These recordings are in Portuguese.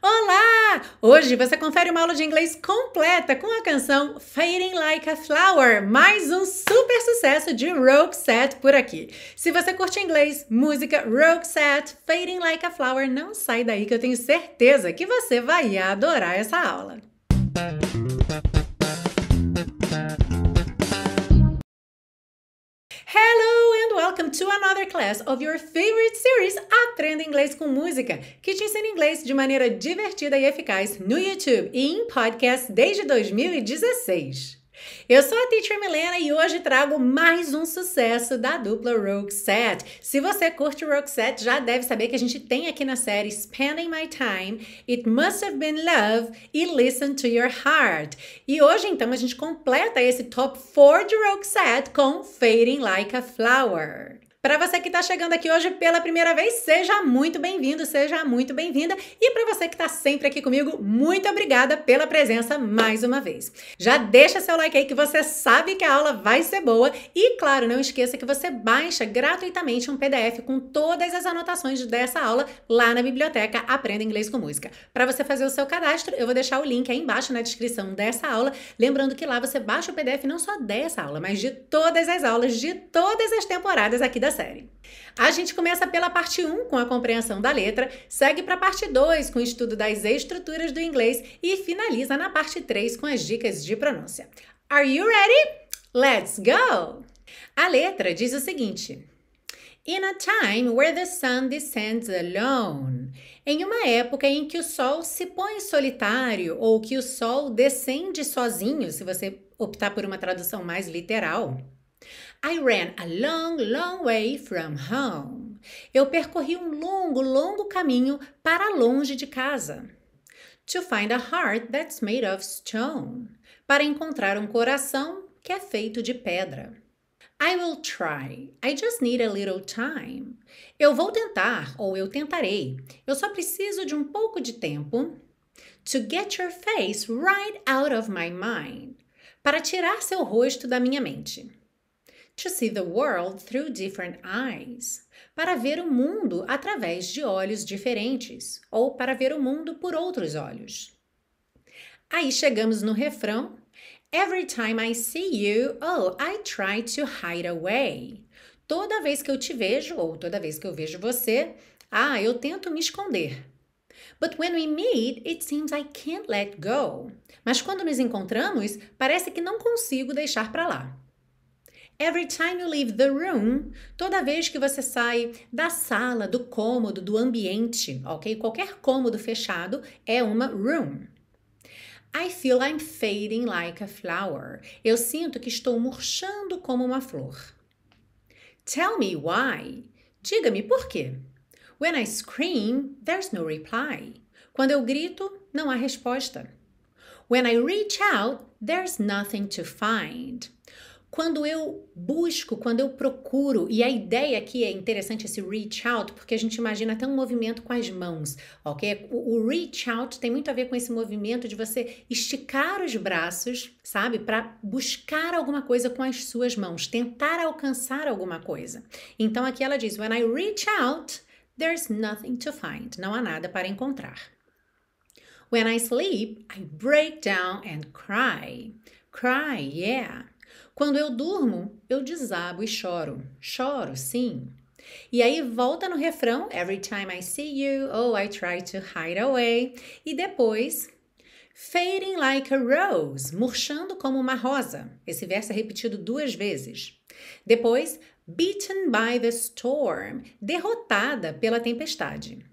Olá! Hoje você confere uma aula de inglês completa com a canção Fading Like a Flower, mais um super sucesso de Set por aqui. Se você curte inglês, música, Set, Fading Like a Flower, não sai daí que eu tenho certeza que você vai adorar essa aula. Hello! welcome to another class of your favorite series Aprenda Inglês com Música, que te ensina inglês de maneira divertida e eficaz no YouTube e em podcast desde 2016. Eu sou a Teacher Milena e hoje trago mais um sucesso da dupla Roxette. Se você curte Roxette, já deve saber que a gente tem aqui na série Spending My Time, It Must Have Been Love e Listen to Your Heart. E hoje, então, a gente completa esse top 4 de Roxette com Fading Like a Flower. Para você que está chegando aqui hoje pela primeira vez, seja muito bem-vindo, seja muito bem-vinda. E para você que está sempre aqui comigo, muito obrigada pela presença mais uma vez. Já deixa seu like aí que você sabe que a aula vai ser boa. E claro, não esqueça que você baixa gratuitamente um PDF com todas as anotações dessa aula lá na biblioteca Aprenda Inglês com Música. Para você fazer o seu cadastro, eu vou deixar o link aí embaixo na descrição dessa aula. Lembrando que lá você baixa o PDF não só dessa aula, mas de todas as aulas, de todas as temporadas aqui da da série. A gente começa pela parte 1 com a compreensão da letra, segue para a parte 2 com o estudo das estruturas do inglês e finaliza na parte 3 com as dicas de pronúncia. Are you ready? Let's go! A letra diz o seguinte: In a time where the sun descends alone. Em uma época em que o sol se põe solitário ou que o sol descende sozinho, se você optar por uma tradução mais literal. I ran a long, long way from home. Eu percorri um longo, longo caminho para longe de casa. To find a heart that's made of stone. Para encontrar um coração que é feito de pedra. I will try. I just need a little time. Eu vou tentar ou eu tentarei. Eu só preciso de um pouco de tempo. To get your face right out of my mind. Para tirar seu rosto da minha mente. To see the world through different eyes. Para ver o mundo através de olhos diferentes, ou para ver o mundo por outros olhos. Aí chegamos no refrão: Every time I see you, oh, I try to hide away. Toda vez que eu te vejo, ou toda vez que eu vejo você, ah, eu tento me esconder. But when we meet, it seems I can't let go. Mas quando nos encontramos, parece que não consigo deixar para lá. Every time you leave the room, toda vez que você sai da sala, do cômodo, do ambiente, ok? Qualquer cômodo fechado é uma room. I feel I'm fading like a flower. Eu sinto que estou murchando como uma flor. Tell me why. Diga-me por quê. When I scream, there's no reply. Quando eu grito, não há resposta. When I reach out, there's nothing to find quando eu busco, quando eu procuro, e a ideia aqui é interessante esse reach out, porque a gente imagina até um movimento com as mãos, ok? O, reach out tem muito a ver com esse movimento de você esticar os braços, sabe? Para buscar alguma coisa com as suas mãos, tentar alcançar alguma coisa. Então aqui ela diz: When I reach out, there's nothing to find. Não há nada para encontrar. When I sleep, I break down and cry. Cry, yeah. Quando eu durmo, eu desabo e choro. Choro, sim. E aí volta no refrão Every time I see you, oh I try to hide away. E depois Fading like a rose, murchando como uma rosa. Esse verso é repetido duas vezes. Depois, beaten by the storm, derrotada pela tempestade.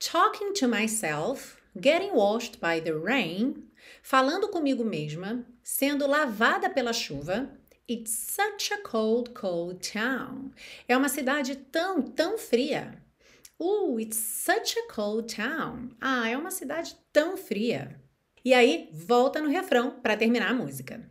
Talking to myself, getting washed by the rain, falando comigo mesma, sendo lavada pela chuva. It's such a cold, cold town. É uma cidade tão, tão fria. Uh, it's such a cold town. Ah, é uma cidade tão fria. E aí, volta no refrão para terminar a música.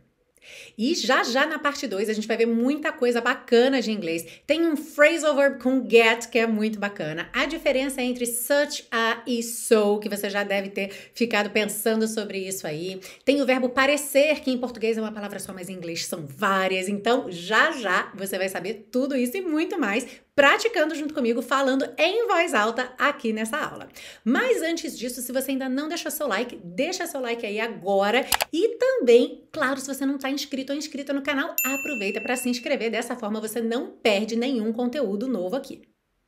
E já já na parte 2 a gente vai ver muita coisa bacana de inglês. Tem um phrasal verb com get que é muito bacana. A diferença entre such a e sou que você já deve ter ficado pensando sobre isso aí. Tem o verbo parecer, que em português é uma palavra só, mas em inglês são várias. Então, já já você vai saber tudo isso e muito mais praticando junto comigo, falando em voz alta aqui nessa aula. Mas antes disso, se você ainda não deixou seu like, deixa seu like aí agora e também, claro, se você não está inscrito ou inscrita no canal, aproveita para se inscrever. Dessa forma, você não perde nenhum conteúdo novo aqui.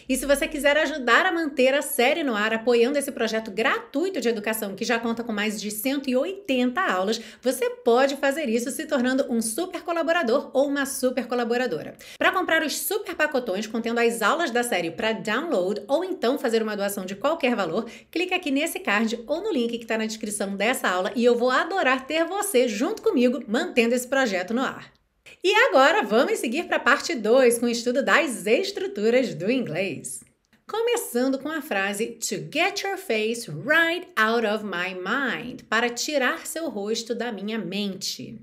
E se você quiser ajudar a manter a série no ar apoiando esse projeto gratuito de educação que já conta com mais de 180 aulas, você pode fazer isso se tornando um super colaborador ou uma super colaboradora. Para comprar os super pacotões contendo as aulas da série para download ou então fazer uma doação de qualquer valor, clique aqui nesse card ou no link que está na descrição dessa aula e eu vou adorar ter você junto comigo mantendo esse projeto no ar. E agora vamos seguir para a parte 2 com o estudo das estruturas do inglês. Começando com a frase to get your face right out of my mind, para tirar seu rosto da minha mente.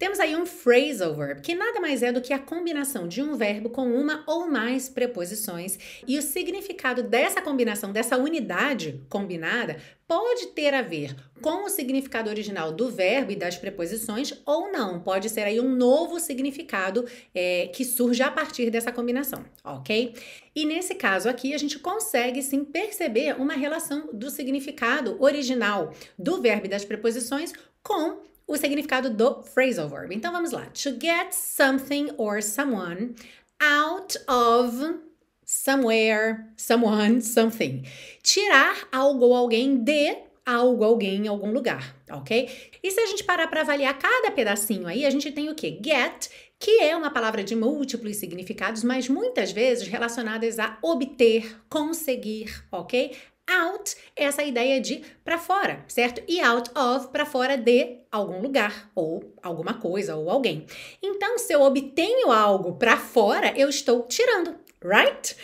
Temos aí um phrasal verb, que nada mais é do que a combinação de um verbo com uma ou mais preposições, e o significado dessa combinação, dessa unidade combinada, pode ter a ver com o significado original do verbo e das preposições ou não. Pode ser aí um novo significado é, que surge a partir dessa combinação, ok? E nesse caso aqui, a gente consegue sim perceber uma relação do significado original do verbo e das preposições com o significado do phrasal verb. Então vamos lá. To get something or someone out of somewhere, someone, something. Tirar algo ou alguém de algo, alguém em algum lugar, ok? E se a gente parar para avaliar cada pedacinho aí, a gente tem o que? Get, que é uma palavra de múltiplos significados, mas muitas vezes relacionadas a obter, conseguir, ok? out é essa ideia de para fora, certo? E out of para fora de algum lugar ou alguma coisa ou alguém. Então, se eu obtenho algo para fora, eu estou tirando, right?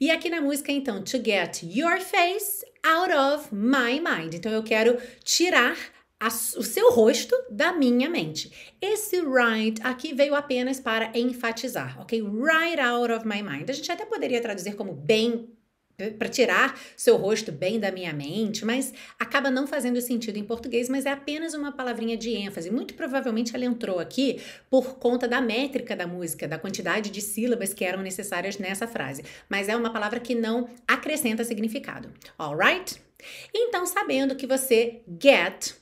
E aqui na música então, to get your face out of my mind. Então eu quero tirar o seu rosto da minha mente. Esse right aqui veio apenas para enfatizar, ok? Right out of my mind. A gente até poderia traduzir como bem para tirar seu rosto bem da minha mente, mas acaba não fazendo sentido em português, mas é apenas uma palavrinha de ênfase. Muito provavelmente ela entrou aqui por conta da métrica da música, da quantidade de sílabas que eram necessárias nessa frase, mas é uma palavra que não acrescenta significado. Alright? Então, sabendo que você get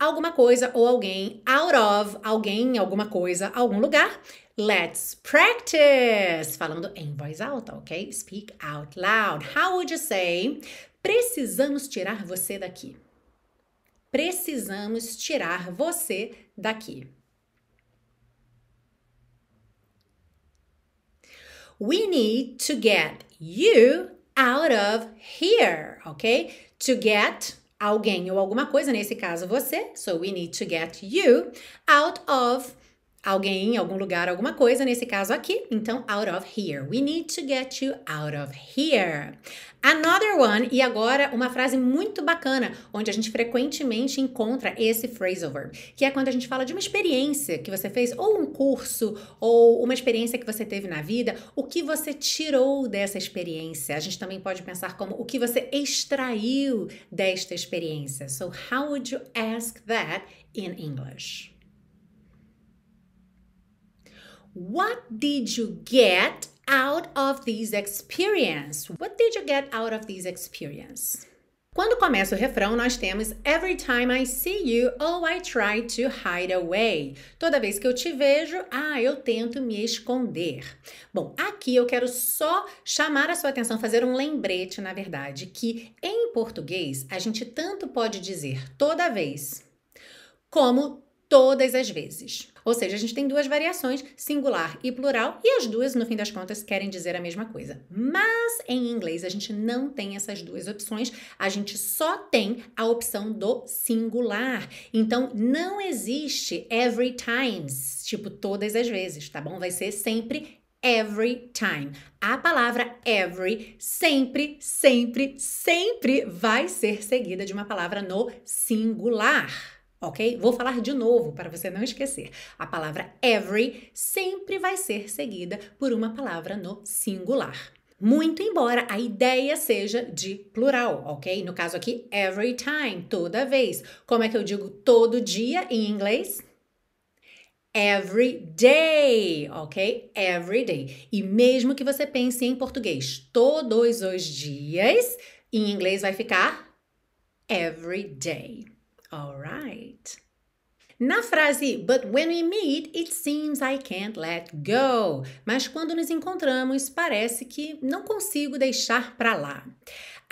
alguma coisa ou alguém, out of alguém, alguma coisa, algum lugar. Let's practice! Falando em voz alta, ok? Speak out loud. How would you say? Precisamos tirar você daqui. Precisamos tirar você daqui. We need to get you out of here, ok? To get alguém ou alguma coisa, nesse caso você, so we need to get you out of alguém, algum lugar, alguma coisa, nesse caso aqui. Então, out of here. We need to get you out of here. Another one, e agora uma frase muito bacana, onde a gente frequentemente encontra esse phrasal verb, que é quando a gente fala de uma experiência que você fez, ou um curso, ou uma experiência que você teve na vida, o que você tirou dessa experiência. A gente também pode pensar como o que você extraiu desta experiência. So, how would you ask that in English? What did you get out of this experience? What did you get out of this experience? Quando começa o refrão, nós temos Every time I see you, oh, I try to hide away. Toda vez que eu te vejo, ah, eu tento me esconder. Bom, aqui eu quero só chamar a sua atenção, fazer um lembrete, na verdade, que em português a gente tanto pode dizer toda vez como todas as vezes. Ou seja, a gente tem duas variações, singular e plural, e as duas, no fim das contas, querem dizer a mesma coisa. Mas em inglês a gente não tem essas duas opções, a gente só tem a opção do singular. Então não existe every times, tipo todas as vezes, tá bom? Vai ser sempre every time. A palavra every sempre, sempre, sempre vai ser seguida de uma palavra no singular ok? Vou falar de novo para você não esquecer. A palavra every sempre vai ser seguida por uma palavra no singular. Muito embora a ideia seja de plural, ok? No caso aqui, every time, toda vez. Como é que eu digo todo dia em inglês? Every day, ok? Every day. E mesmo que você pense em português todos os dias, em inglês vai ficar every day. All right. Na frase But when we meet, it seems I can't let go. Mas quando nos encontramos, parece que não consigo deixar para lá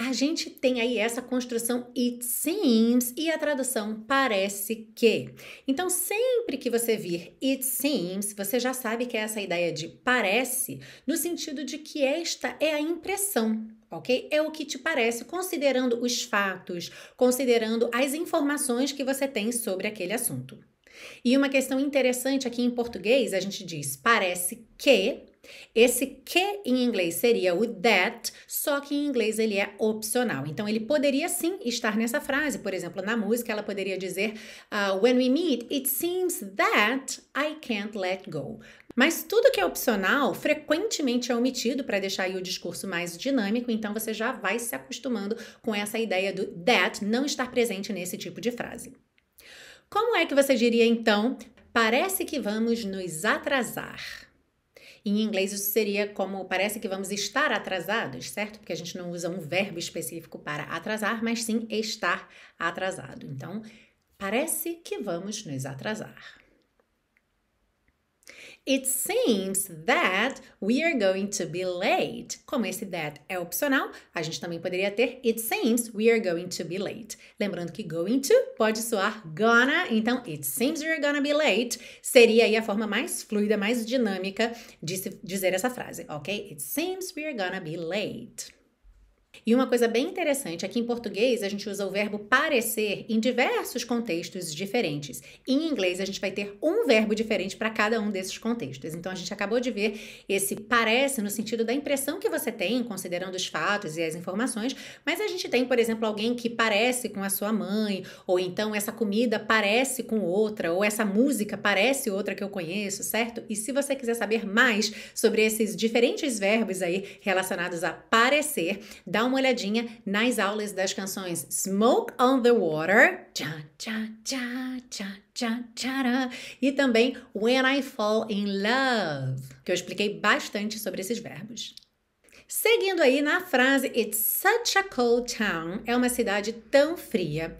a gente tem aí essa construção it seems e a tradução parece que. Então, sempre que você vir it seems, você já sabe que é essa ideia de parece, no sentido de que esta é a impressão ok? É o que te parece, considerando os fatos, considerando as informações que você tem sobre aquele assunto. E uma questão interessante aqui em português, a gente diz parece que esse que em inglês seria o that, só que em inglês ele é opcional. Então ele poderia sim estar nessa frase. Por exemplo, na música ela poderia dizer: uh, When we meet, it seems that I can't let go. Mas tudo que é opcional frequentemente é omitido para deixar o discurso mais dinâmico, então você já vai se acostumando com essa ideia do that não estar presente nesse tipo de frase. Como é que você diria então? Parece que vamos nos atrasar. Em inglês, isso seria como parece que vamos estar atrasados, certo? Porque a gente não usa um verbo específico para atrasar, mas sim estar atrasado. Então, parece que vamos nos atrasar. It seems that we are going to be late. Como esse that é opcional, a gente também poderia ter It seems we are going to be late. Lembrando que going to pode soar gonna, então It seems we are gonna be late seria aí a forma mais fluida, mais dinâmica de dizer essa frase, ok? It seems we are gonna be late. E uma coisa bem interessante é que em português a gente usa o verbo parecer em diversos contextos diferentes. Em inglês a gente vai ter um verbo diferente para cada um desses contextos. Então a gente acabou de ver esse parece no sentido da impressão que você tem, considerando os fatos e as informações, mas a gente tem, por exemplo, alguém que parece com a sua mãe, ou então essa comida parece com outra, ou essa música parece outra que eu conheço, certo? E se você quiser saber mais sobre esses diferentes verbos aí relacionados a parecer, dá uma olhadinha nas aulas das canções Smoke on the Water, tcha, tcha, tcha, tcha, tcha, tcha, e também When I Fall in Love, que eu expliquei bastante sobre esses verbos. Seguindo aí na frase It's such a cold town, é uma cidade tão fria.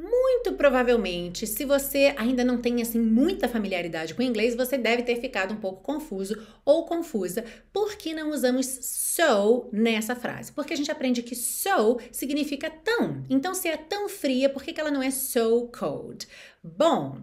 Muito provavelmente, se você ainda não tem assim muita familiaridade com o inglês, você deve ter ficado um pouco confuso ou confusa por que não usamos so nessa frase. Porque a gente aprende que so significa tão. Então, se é tão fria, por que, que ela não é so cold? Bom,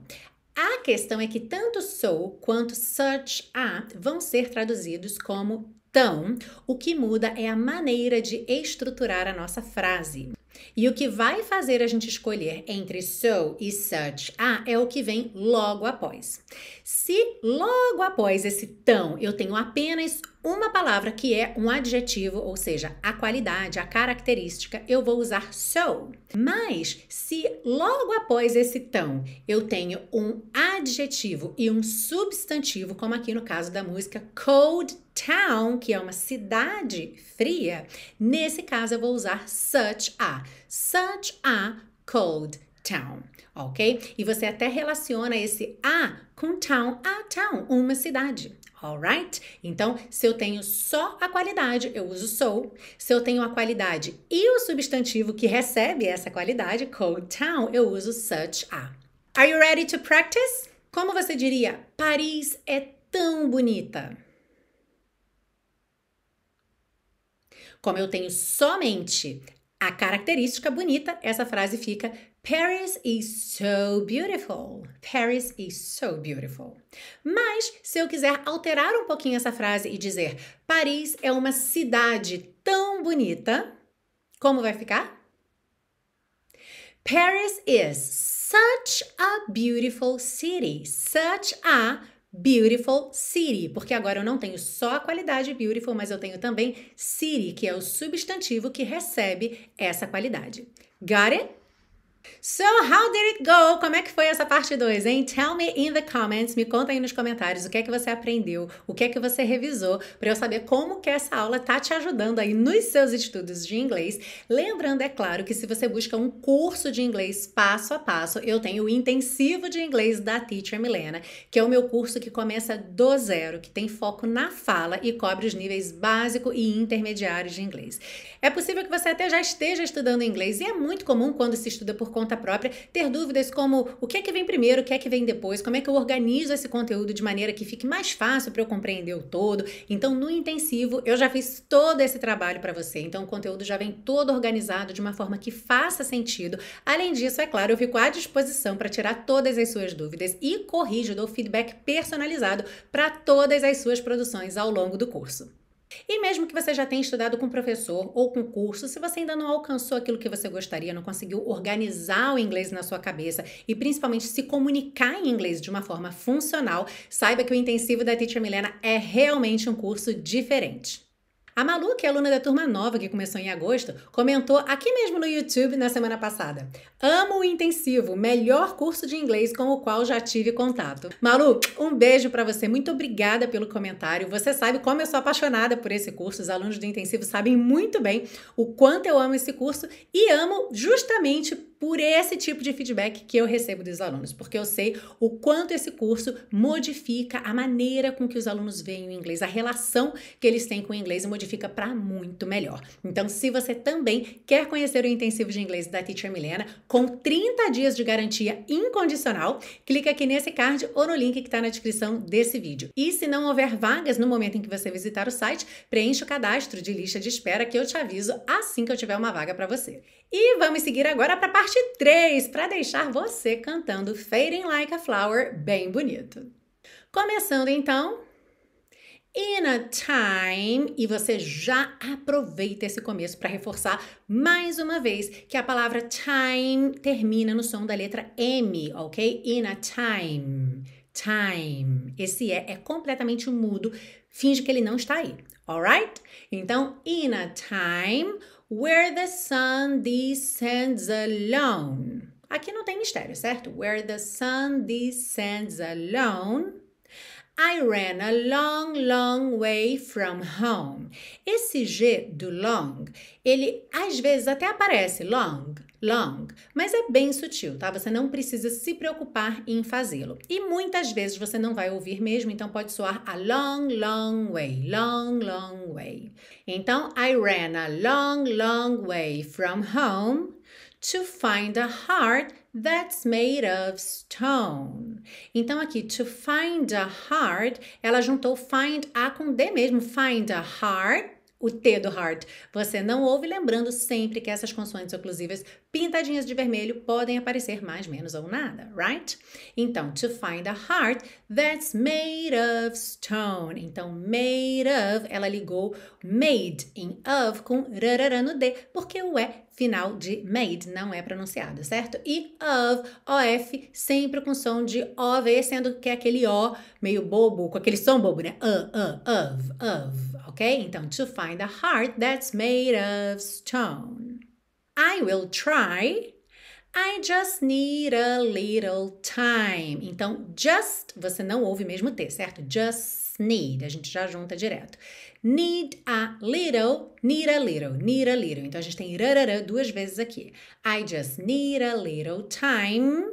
a questão é que tanto so quanto such a vão ser traduzidos como tão. O que muda é a maneira de estruturar a nossa frase. E o que vai fazer a gente escolher entre so e such a é o que vem logo após. Se logo após esse tão eu tenho apenas uma palavra que é um adjetivo, ou seja, a qualidade, a característica, eu vou usar so. Mas se logo após esse tão eu tenho um adjetivo e um substantivo, como aqui no caso da música Cold town, que é uma cidade fria, nesse caso eu vou usar such a. Such a cold town, ok? E você até relaciona esse a com town, a town, uma cidade. Alright? Então, se eu tenho só a qualidade, eu uso sou. Se eu tenho a qualidade e o substantivo que recebe essa qualidade, cold town, eu uso such a. Are you ready to practice? Como você diria, Paris é tão bonita? Como eu tenho somente a característica bonita, essa frase fica Paris is so beautiful. Paris is so beautiful. Mas se eu quiser alterar um pouquinho essa frase e dizer Paris é uma cidade tão bonita, como vai ficar? Paris is such a beautiful city. Such a Beautiful City, porque agora eu não tenho só a qualidade beautiful, mas eu tenho também city, que é o substantivo que recebe essa qualidade. Got it? So, how did it go? Como é que foi essa parte 2, hein? Tell me in the comments, me conta aí nos comentários o que é que você aprendeu, o que é que você revisou, para eu saber como que essa aula tá te ajudando aí nos seus estudos de inglês. Lembrando, é claro, que se você busca um curso de inglês passo a passo, eu tenho o intensivo de inglês da Teacher Milena, que é o meu curso que começa do zero, que tem foco na fala e cobre os níveis básico e intermediário de inglês. É possível que você até já esteja estudando inglês e é muito comum quando se estuda por conta própria, ter dúvidas como o que é que vem primeiro, o que é que vem depois, como é que eu organizo esse conteúdo de maneira que fique mais fácil para eu compreender o todo. Então, no intensivo, eu já fiz todo esse trabalho para você. Então, o conteúdo já vem todo organizado de uma forma que faça sentido. Além disso, é claro, eu fico à disposição para tirar todas as suas dúvidas e corrijo, dou feedback personalizado para todas as suas produções ao longo do curso. E mesmo que você já tenha estudado com professor ou com curso, se você ainda não alcançou aquilo que você gostaria, não conseguiu organizar o inglês na sua cabeça e principalmente se comunicar em inglês de uma forma funcional, saiba que o intensivo da Teacher Milena é realmente um curso diferente. A Malu, que é aluna da turma nova que começou em agosto, comentou aqui mesmo no YouTube na semana passada. Amo o intensivo, melhor curso de inglês com o qual já tive contato. Malu, um beijo para você. Muito obrigada pelo comentário. Você sabe como eu sou apaixonada por esse curso. Os alunos do intensivo sabem muito bem o quanto eu amo esse curso e amo justamente por esse tipo de feedback que eu recebo dos alunos, porque eu sei o quanto esse curso modifica a maneira com que os alunos veem o inglês, a relação que eles têm com o inglês modifica para muito melhor. Então, se você também quer conhecer o intensivo de inglês da Teacher Milena com 30 dias de garantia incondicional, clica aqui nesse card ou no link que está na descrição desse vídeo. E se não houver vagas no momento em que você visitar o site, preencha o cadastro de lista de espera que eu te aviso assim que eu tiver uma vaga para você. E vamos seguir agora para a parte parte 3 para deixar você cantando Fading Like a Flower bem bonito. Começando então, in a time, e você já aproveita esse começo para reforçar mais uma vez que a palavra time termina no som da letra M, ok? In a time. Time. Esse é é completamente mudo, finge que ele não está aí, alright? Então, in a time, Where the sun descends alone. Aqui não tem mistério, certo? Where the sun descends alone. I ran a long, long way from home. Esse G do long, ele às vezes até aparece long, long, mas é bem sutil, tá? Você não precisa se preocupar em fazê-lo. E muitas vezes você não vai ouvir mesmo, então pode soar a long, long way, long, long way. Então, I ran a long, long way from home to find a heart that's made of stone. Então aqui to find a heart, ela juntou find a com d mesmo, find a heart o T do heart você não ouve, lembrando sempre que essas consoantes oclusivas pintadinhas de vermelho podem aparecer mais, menos ou nada, right? Então, to find a heart that's made of stone. Então, made of, ela ligou made em of com rarara no D, porque o E final de made não é pronunciada, certo? E of, of, sempre com som de OV, sendo que é aquele O meio bobo, com aquele som bobo, né? Of, uh, uh, of, of, ok? Então, to find a heart that's made of stone. I will try. I just need a little time. Então, just, você não ouve mesmo T, certo? Just need, a gente já junta direto. Need a little, need a little, need a little. Então a gente tem rarará duas vezes aqui. I just need a little time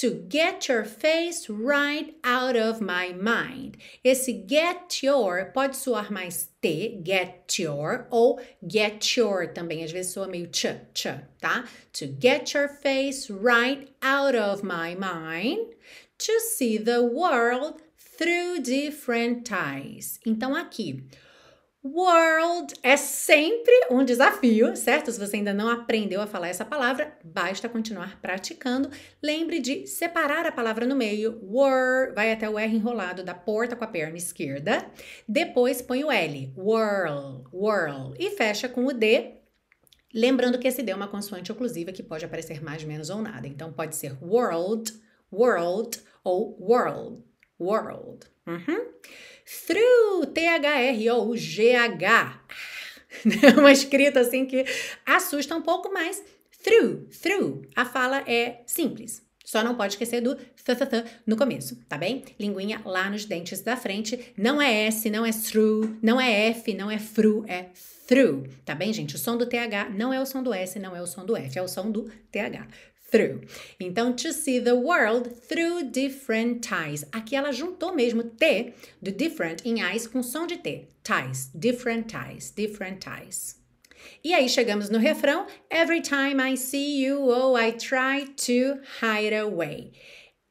to get your face right out of my mind. Esse get your pode soar mais T, get your, ou get your também, às vezes soa meio ch, ch, tá? To get your face right out of my mind, to see the world through different eyes. Então aqui, World é sempre um desafio, certo? Se você ainda não aprendeu a falar essa palavra, basta continuar praticando. Lembre de separar a palavra no meio. World vai até o R enrolado da porta com a perna esquerda. Depois põe o L, World, world e fecha com o D. Lembrando que esse D é uma consoante oclusiva que pode aparecer mais, menos ou nada. Então pode ser world, world ou world, world. Uhum. Through, T-H-R-O-U-G-H. É uma escrita assim que assusta um pouco, mas through, through. A fala é simples. Só não pode esquecer do th, th, th no começo, tá bem? Linguinha lá nos dentes da frente. Não é S, não é through, não é F, não é fru, é through, tá bem, gente? O som do TH não é o som do S, não é o som do F, é o som do TH through. Então, to see the world through different ties. Aqui ela juntou mesmo T do different em eyes com som de T. Ties, different ties, different ties. E aí chegamos no refrão: Every time I see you, oh, I try to hide away.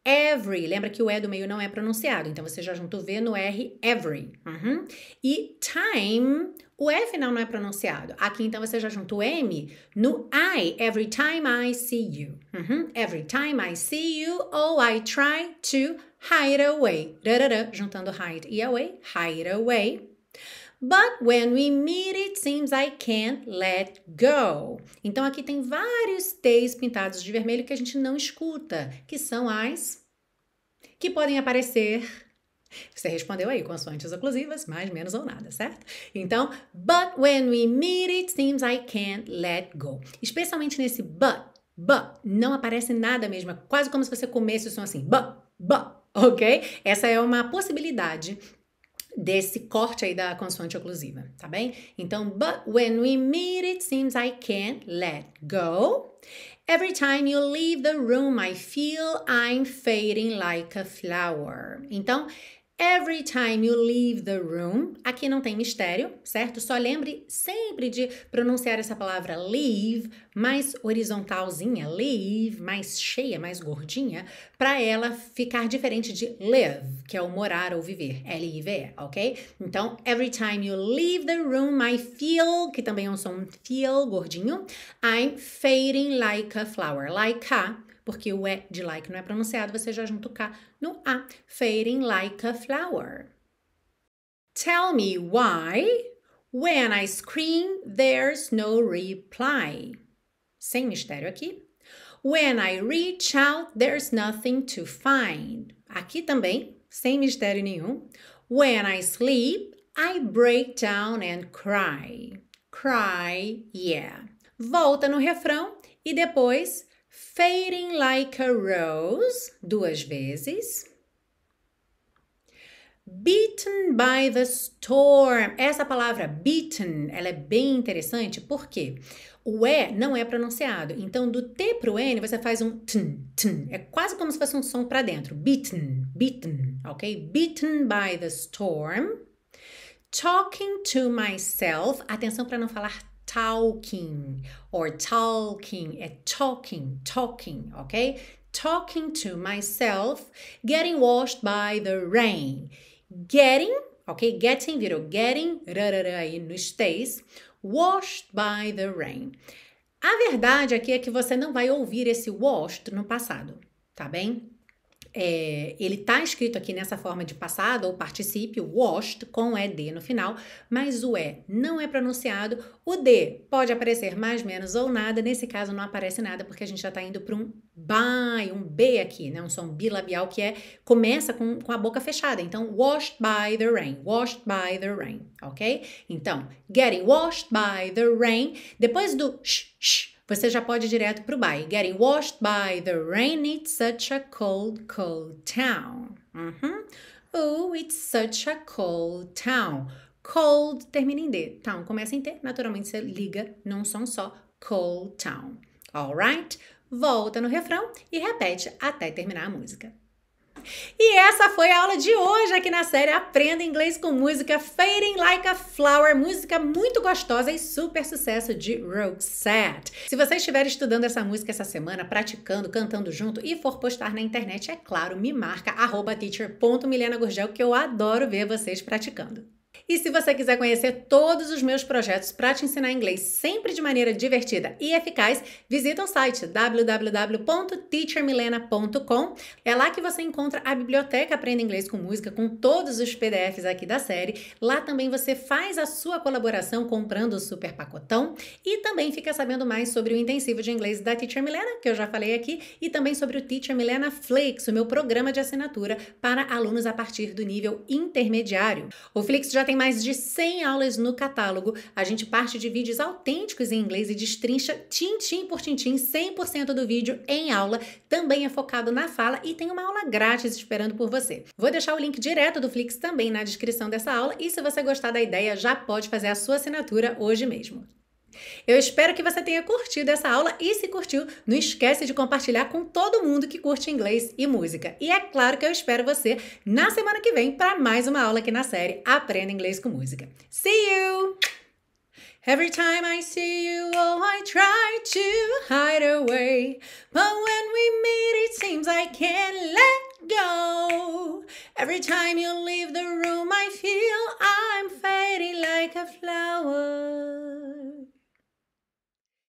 Every, lembra que o E do meio não é pronunciado, então você já juntou V no R, every. Uhum. E time, o E final não é pronunciado. Aqui então você já junta o M no I. Every time I see you. Uhum. Every time I see you, oh, I try to hide away. Rarara, juntando hide e away, hide away. But when we meet, it seems I can't let go. Então aqui tem vários T's pintados de vermelho que a gente não escuta, que são as que podem aparecer você respondeu aí consoantes oclusivas, mais, menos ou nada, certo? Então, but when we meet, it seems I can't let go. Especialmente nesse but, but, não aparece nada mesmo, é quase como se você comesse o som assim, but, but, ok? Essa é uma possibilidade desse corte aí da consoante oclusiva, tá bem? Então, but when we meet, it seems I can't let go. Every time you leave the room, I feel I'm fading like a flower. Então, Every time you leave the room, aqui não tem mistério, certo? Só lembre sempre de pronunciar essa palavra leave mais horizontalzinha, leave mais cheia, mais gordinha, para ela ficar diferente de live, que é o morar ou viver, L-I-V-E, ok? Então, every time you leave the room, I feel, que também é um som feel gordinho, I'm fading like a flower, like a porque o E de like não é pronunciado, você já junta o K no A. Fading like a flower. Tell me why, when I scream, there's no reply. Sem mistério aqui. When I reach out, there's nothing to find. Aqui também, sem mistério nenhum. When I sleep, I break down and cry. Cry, yeah. Volta no refrão e depois Fading like a rose, duas vezes. Beaten by the storm. Essa palavra beaten, ela é bem interessante, porque o E não é pronunciado. Então, do T para o N, você faz um tn, tn. É quase como se fosse um som para dentro. Beaten, beaten, ok? Beaten by the storm. Talking to myself. Atenção para não falar talking or talking, é talking, talking, ok? Talking to myself, getting washed by the rain. Getting, ok? Getting virou getting, rarara aí no stays, washed by the rain. A verdade aqui é que você não vai ouvir esse washed no passado, tá bem? é, ele está escrito aqui nessa forma de passado ou particípio, washed, com ED no final, mas o E não é pronunciado. O D pode aparecer mais, menos ou nada. Nesse caso, não aparece nada porque a gente já está indo para um by, um B aqui, né? um som bilabial que é começa com, com a boca fechada. Então, washed by the rain, washed by the rain, ok? Então, getting washed by the rain. Depois do sh, sh você já pode ir direto pro baile. Getting washed by the rain, it's such a cold, cold town. Uhum. Oh, it's such a cold town. Cold termina em D. Town começa em T, naturalmente você liga num som só. Cold town. Alright? Volta no refrão e repete até terminar a música. E essa foi a aula de hoje aqui na série Aprenda Inglês com Música Fading Like a Flower, música muito gostosa e super sucesso de Roxette. Se você estiver estudando essa música essa semana, praticando, cantando junto e for postar na internet, é claro, me marca teacher.milenagurgel que eu adoro ver vocês praticando. E se você quiser conhecer todos os meus projetos para te ensinar inglês sempre de maneira divertida e eficaz, visita o site www.teachermilena.com. É lá que você encontra a biblioteca Aprenda Inglês com Música com todos os PDFs aqui da série. Lá também você faz a sua colaboração comprando o super pacotão e também fica sabendo mais sobre o intensivo de inglês da Teacher Milena, que eu já falei aqui, e também sobre o Teacher Milena Flix, o meu programa de assinatura para alunos a partir do nível intermediário. O Flix já tem tem mais de 100 aulas no catálogo. A gente parte de vídeos autênticos em inglês e destrincha tintim por tintim 100% do vídeo em aula. Também é focado na fala e tem uma aula grátis esperando por você. Vou deixar o link direto do Flix também na descrição dessa aula e se você gostar da ideia, já pode fazer a sua assinatura hoje mesmo. Eu espero que você tenha curtido essa aula e se curtiu, não esquece de compartilhar com todo mundo que curte inglês e música. E é claro que eu espero você na semana que vem para mais uma aula aqui na série Aprenda Inglês com Música. See you! Every time I see you, oh, I try to hide away. But when we meet, it seems I can't let go. Every time you leave the room, I feel I'm fading like a flower.